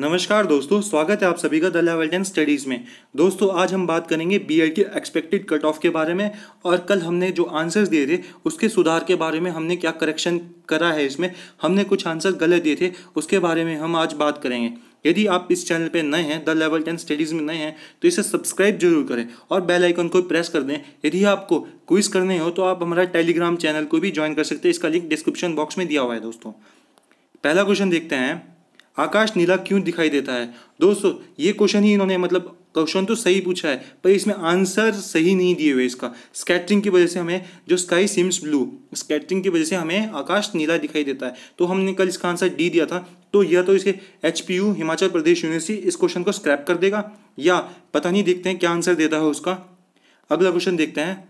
नमस्कार दोस्तों स्वागत है आप सभी का द लेवल टेन स्टडीज़ में दोस्तों आज हम बात करेंगे बीएड के एक्सपेक्टेड कट ऑफ के बारे में और कल हमने जो आंसर्स दिए थे उसके सुधार के बारे में हमने क्या करेक्शन करा है इसमें हमने कुछ आंसर गलत दिए थे उसके बारे में हम आज बात करेंगे यदि आप इस चैनल पर नए हैं द लेवल टेन स्टडीज़ में नए हैं तो इसे सब्सक्राइब जरूर करें और बेल आइकन को प्रेस कर दें यदि आपको क्विज करने हो तो आप हमारा टेलीग्राम चैनल को भी ज्वाइन कर सकते हैं इसका लिंक डिस्क्रिप्शन बॉक्स में दिया हुआ है दोस्तों पहला क्वेश्चन देखते हैं आकाश नीला क्यों दिखाई देता है दोस्तों ये क्वेश्चन ही इन्होंने मतलब क्वेश्चन तो सही पूछा है पर इसमें आंसर सही नहीं दिए हुए इसका स्कैटरिंग की वजह से हमें जो स्काई सिम्स ब्लू स्केटरिंग की वजह से हमें आकाश नीला दिखाई देता है तो हमने कल इसका आंसर डी दिया था तो या तो इसे एच हिमाचल प्रदेश यूनिवर्सिटी इस क्वेश्चन को स्क्रैप कर देगा या पता नहीं देखते हैं क्या आंसर देता है उसका अगला क्वेश्चन देखते हैं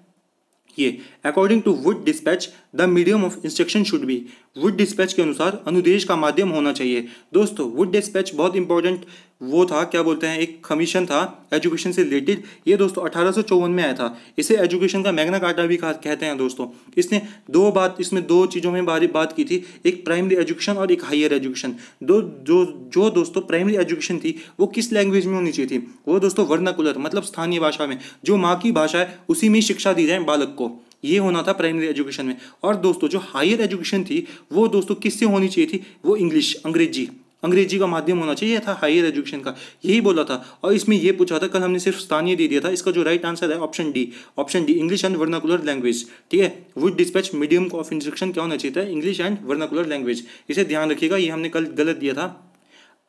ये according to Wood dispatch the medium of instruction should be Wood dispatch के अनुसार अनुदेश का माध्यम होना चाहिए दोस्तों वुड डिस्पैच बहुत इंपॉर्टेंट वो था क्या बोलते हैं एक कमीशन था एजुकेशन से रिलेटेड ये दोस्तों अठारह में आया था इसे एजुकेशन का मैग्ना काटा भी कहते हैं दोस्तों इसने दो बात इसमें दो चीज़ों में बारी बात की थी एक प्राइमरी एजुकेशन और एक हायर एजुकेशन दो जो जो दोस्तों प्राइमरी एजुकेशन थी वो किस लैंग्वेज में होनी चाहिए थी वो दोस्तों वर्णाकुलर मतलब स्थानीय भाषा में जो माँ की भाषा है उसी में शिक्षा दी जाए बालक को ये होना था प्राइमरी एजुकेशन में और दोस्तों जो हायर एजुकेशन थी वो दोस्तों किससे होनी चाहिए थी वो इंग्लिश अंग्रेजी अंग्रेजी का माध्यम होना चाहिए था हायर एजुकेशन का यही बोला था और इसमें यह पूछा था कल हमने सिर्फ स्थानीय दे दिया था इसका जो राइट आंसर है option D option D English and vernacular language ठीक है Wood dispatch medium of instruction क्या होना चाहिए था इंग्लिश एंड वर्नाकुलर लैंग्वेज इसे ध्यान रखिएगा ये हमने कल गलत दिया था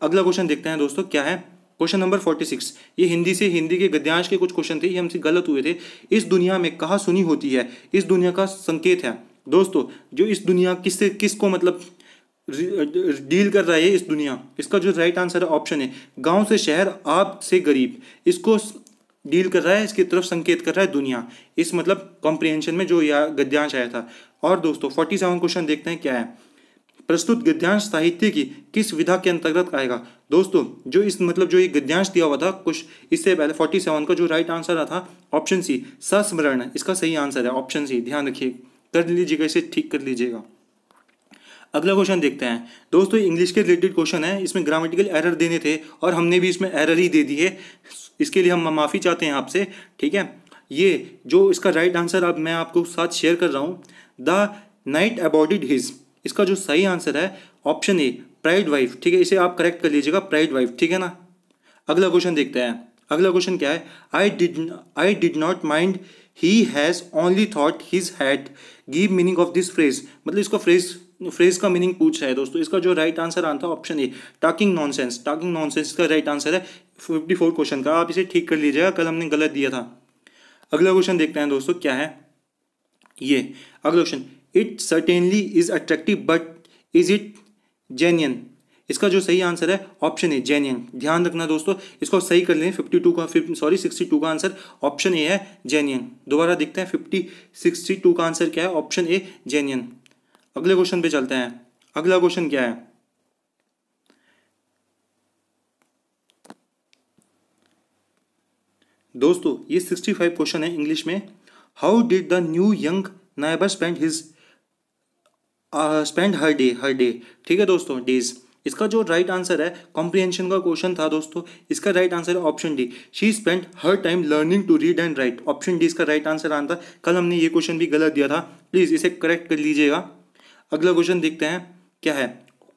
अगला क्वेश्चन देखते हैं दोस्तों क्या है क्वेश्चन नंबर फोर्टी सिक्स ये हिंदी से हिंदी के गद्यांश के कुछ क्वेश्चन थे ये हमसे गलत हुए थे इस दुनिया में कहा सुनी होती है इस दुनिया का संकेत है दोस्तों जो इस दुनिया किससे किसको मतलब डील कर रहा है इस दुनिया इसका जो राइट आंसर है ऑप्शन है गांव से शहर आप से गरीब इसको डील कर रहा है इसकी तरफ संकेत कर रहा है दुनिया इस मतलब कॉम्प्रिहेंशन में जो यह गद्यांश आया था और दोस्तों फोर्टी सेवन क्वेश्चन देखते हैं क्या है प्रस्तुत गद्यांश साहित्य की किस विधा के अंतर्गत आएगा दोस्तों जो इस मतलब जो ये गद्यांश दिया हुआ था कुछ इससे पहले 47 का जो राइट आंसर रहा था ऑप्शन सी सस्मरण इसका सही आंसर है ऑप्शन सी ध्यान रखिए कर लीजिएगा इसे ठीक कर लीजिएगा अगला क्वेश्चन देखते हैं दोस्तों इंग्लिश के रिलेटेड क्वेश्चन है इसमें ग्रामेटिकल एरर देने थे और हमने भी इसमें एरर ही दे दी है इसके लिए हम माफ़ी चाहते हैं आपसे ठीक है ये जो इसका राइट आंसर अब मैं आपको साथ शेयर कर रहा हूँ द नाइट अबाउट हिज इसका जो सही आंसर है ऑप्शन ए प्राइड वाइफ ठीक है इसे आप करेक्ट कर लीजिएगा प्राइड वाइफ ठीक है ना अगला क्वेश्चन देखते हैं अगला क्वेश्चन क्या है I did I did not mind he has only thought his hat give meaning of this phrase मतलब इसका फ्रेज फ्रेज का मीनिंग पूछ रहा है दोस्तों इसका जो राइट आंसर आता है option A talking nonsense talking nonsense का राइट आंसर है फिफ्टी फोर क्वेश्चन का आप इसे ठीक कर लीजिएगा कल हमने गलत दिया था अगला क्वेश्चन देखते हैं दोस्तों क्या है ये अगला question it certainly is attractive but is it genuine इसका जो सही आंसर है ऑप्शन ए जेन्यन ध्यान रखना दोस्तों इसको सही कर लें टू का फिफ्टी सॉरी टू का आंसर ऑप्शन ए है जेन्यन दोबारा देखते हैं फिफ्टी सिक्सटी टू का आंसर क्या है ऑप्शन ए जेन्यन अगले क्वेश्चन पे चलते हैं अगला क्वेश्चन क्या है दोस्तों ये सिक्सटी फाइव क्वेश्चन है इंग्लिश में how did the new young neighbour spend his spend her day her day ठीक है दोस्तों डेज इसका जो राइट right आंसर है कॉम्प्रीहेंशन का क्वेश्चन था दोस्तों इसका राइट right आंसर है option D she spend her time learning to read and write option D इसका राइट आंसर आना था कल हमने ये क्वेश्चन भी गलत दिया था प्लीज़ इसे करेक्ट कर लीजिएगा अगला क्वेश्चन देखते हैं क्या है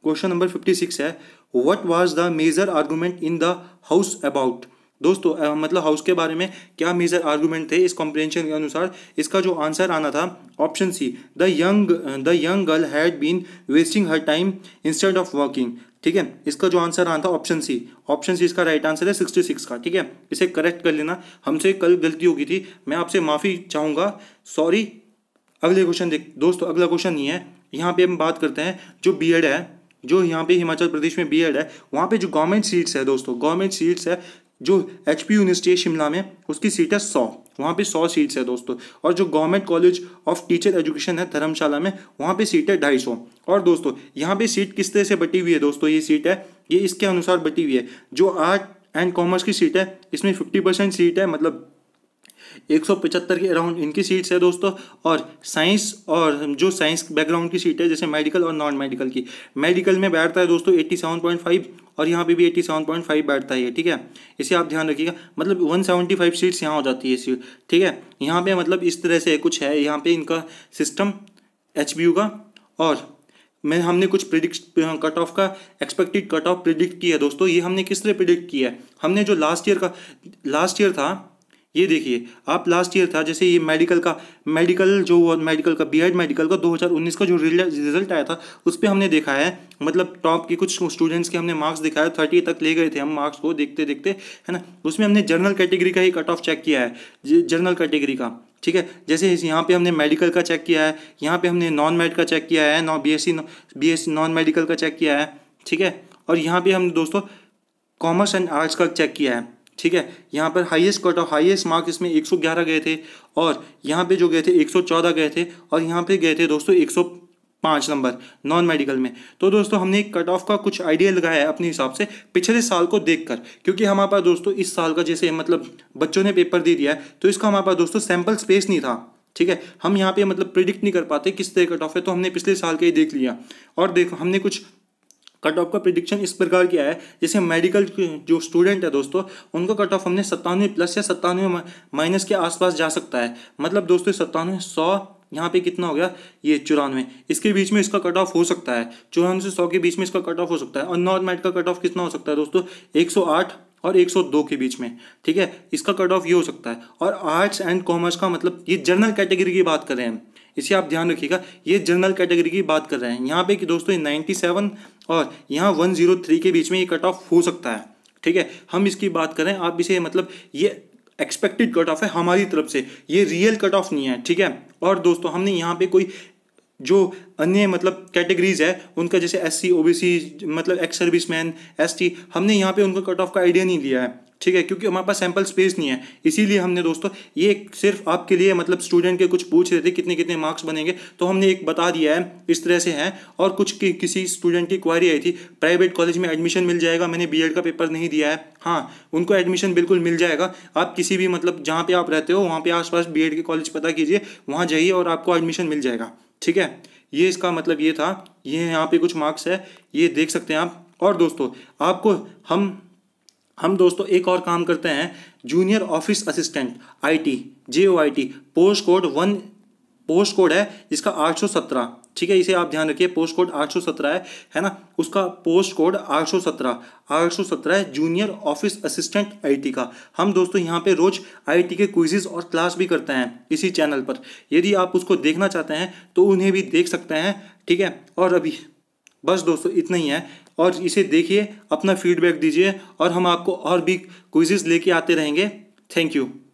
क्वेश्चन नंबर फिफ्टी सिक्स है what was the major argument in the house about दोस्तों आ, मतलब हाउस के बारे में क्या मेजर आर्गूमेंट थे इस कॉम्प्रेंशन के अनुसार इसका जो आंसर आना था option C the young the young girl had been wasting her time instead of working ठीक है इसका जो आंसर आना था ऑप्शन सी ऑप्शन सी इसका राइट आंसर है सिक्सटी सिक्स का ठीक है इसे करेक्ट कर लेना हमसे कल गलती होगी थी मैं आपसे माफ़ी चाहूँगा सॉरी अगले क्वेश्चन देख दोस्तों अगला क्वेश्चन ये है यहाँ पे हम बात करते हैं जो बी है जो यहाँ पे हिमाचल प्रदेश में बी है वहाँ पे जो गवर्नमेंट सीट्स है दोस्तों गवर्नमेंट सीट्स है जो एच पी यूनिवर्सिटी है शिमला में उसकी सीट है सौ वहाँ पे सौ सीट्स है दोस्तों और जो government college of teacher education है धर्मशाला में वहाँ पे सीट है ढाई सौ और दोस्तों यहाँ पे सीट किस तरह से बटी हुई है दोस्तों ये सीट है ये इसके अनुसार बटी हुई है जो आर्ट एंड कॉमर्स की सीट है इसमें फिफ्टी परसेंट सीट है मतलब 175 के अराउंड इनकी सीट्स है दोस्तों और साइंस और जो साइंस बैकग्राउंड की सीट है जैसे मेडिकल और नॉन मेडिकल की मेडिकल में बैठता है दोस्तों 87.5 और यहाँ पे भी 87.5 बैठता है ठीक है इसे आप ध्यान रखिएगा मतलब 175 सीट्स यहाँ हो जाती है सीट ठीक है यहाँ पे मतलब इस तरह से कुछ है यहाँ पे इनका सिस्टम एच का और मैं हमने कुछ प्रिडिक्ट कट ऑफ का एक्सपेक्टेड कट ऑफ प्रिडिक्ट किया दोस्तों ये हमने किस तरह प्रिडिक्ट किया है हमने जो लास्ट ईयर का लास्ट ईयर था ये देखिए आप लास्ट ईयर था जैसे ये मेडिकल का मेडिकल जो मेडिकल का बी मेडिकल का 2019 का जो रिजल्ट आया था उस पर हमने देखा है मतलब टॉप के कुछ स्टूडेंट्स के हमने मार्क्स दिखाया थर्टी तक ले गए थे हम मार्क्स को देखते देखते है ना उसमें हमने जनरल कैटेगरी का ही कट ऑफ चेक किया है जनरल कैटेगरी का ठीक है जैसे यहाँ पे हमने मेडिकल का चेक किया है यहाँ पे हमने नॉन मेड का चेक किया है non B S C non medical का चेक किया है ठीक है और यहाँ पे हमने दोस्तों कॉमर्स एंड आर्ट्स का चेक किया है ठीक है यहाँ पर highest cut off highest marks इसमें 111 गए थे और यहाँ पे जो गए थे 114 गए थे और यहाँ पे गए थे दोस्तों 105 नंबर नॉन मेडिकल में तो दोस्तों हमने कट ऑफ का कुछ आइडिया लगाया है अपने हिसाब से पिछले साल को देखकर क्योंकि हमारे पास दोस्तों इस साल का जैसे मतलब बच्चों ने पेपर दे दिया है तो इसका हमारे पास दोस्तों सैम्पल स्पेस नहीं था ठीक है हम यहाँ पे मतलब प्रिडिक्ट नहीं कर पाते किस तरह कट ऑफ है तो हमने पिछले साल का ही देख लिया और देखो हमने कुछ कट ऑफ का प्रिडिक्शन इस प्रकार किया है जैसे मेडिकल जो स्टूडेंट है दोस्तों उनका कट ऑफ हमने सत्तानवे प्लस या सत्तानवे माइनस के आसपास जा सकता है मतलब दोस्तों सत्तानवे सौ यहाँ पे कितना हो गया ये चौरानवे इसके बीच में इसका कट ऑफ हो सकता है चौरानवे से सौ के बीच में इसका कट ऑफ हो सकता है और नॉर्थ मैट का कट ऑफ कितना हो सकता है दोस्तों एक सौ आठ और 102 के बीच में ठीक है इसका कट ऑफ ये हो सकता है और आर्ट्स एंड कॉमर्स का मतलब ये जनरल कैटेगरी की बात कर रहे हैं इसे आप ध्यान रखिएगा ये जनरल कैटेगरी की बात कर रहे हैं यहाँ पे कि दोस्तों ये 97 और यहाँ 103 के बीच में ये कट ऑफ हो सकता है ठीक है हम इसकी बात कर रहे हैं आप इसे मतलब ये एक्सपेक्टेड कट ऑफ है हमारी तरफ से ये रियल कट ऑफ नहीं है ठीक है और दोस्तों हमने यहाँ पे कोई जो अन्य मतलब कैटेगरीज है उनका जैसे एस सी ओ बी सी मतलब ex service man S T हमने यहाँ पे उनका कट ऑफ का आइडिया नहीं लिया है ठीक है क्योंकि हमारे पास सैम्पल स्पेस नहीं है इसीलिए हमने दोस्तों ये सिर्फ आपके लिए मतलब स्टूडेंट के कुछ पूछ रहे थे कितने कितने मार्क्स बनेंगे तो हमने एक बता दिया है इस तरह से है और कुछ कि, किसी स्टूडेंट की क्वारी आई थी प्राइवेट कॉलेज में एडमिशन मिल जाएगा मैंने बीएड का पेपर नहीं दिया है हाँ उनको एडमिशन बिल्कुल मिल जाएगा आप किसी भी मतलब जहाँ पर आप रहते हो वहाँ पर आस बी के कॉलेज पता कीजिए वहाँ जाइए और आपको एडमिशन मिल जाएगा ठीक है ये इसका मतलब ये था ये यहाँ पे कुछ मार्क्स है ये देख सकते हैं आप और दोस्तों आपको हम हम दोस्तों एक और काम करते हैं junior office assistant IT T post code one post code है जिसका 817 ठीक है इसे आप ध्यान रखिए पोस्ट कोड 817 है है ना उसका पोस्ट कोड 817 817 है जूनियर ऑफिस असिस्टेंट आईटी का हम दोस्तों यहाँ पे रोज आईटी के क्विजेज और क्लास भी करते हैं इसी चैनल पर यदि आप उसको देखना चाहते हैं तो उन्हें भी देख सकते हैं ठीक है और अभी बस दोस्तों इतना ही है और इसे देखिए अपना फीडबैक दीजिए और हम आपको और भी क्विजेज लेके आते रहेंगे थैंक यू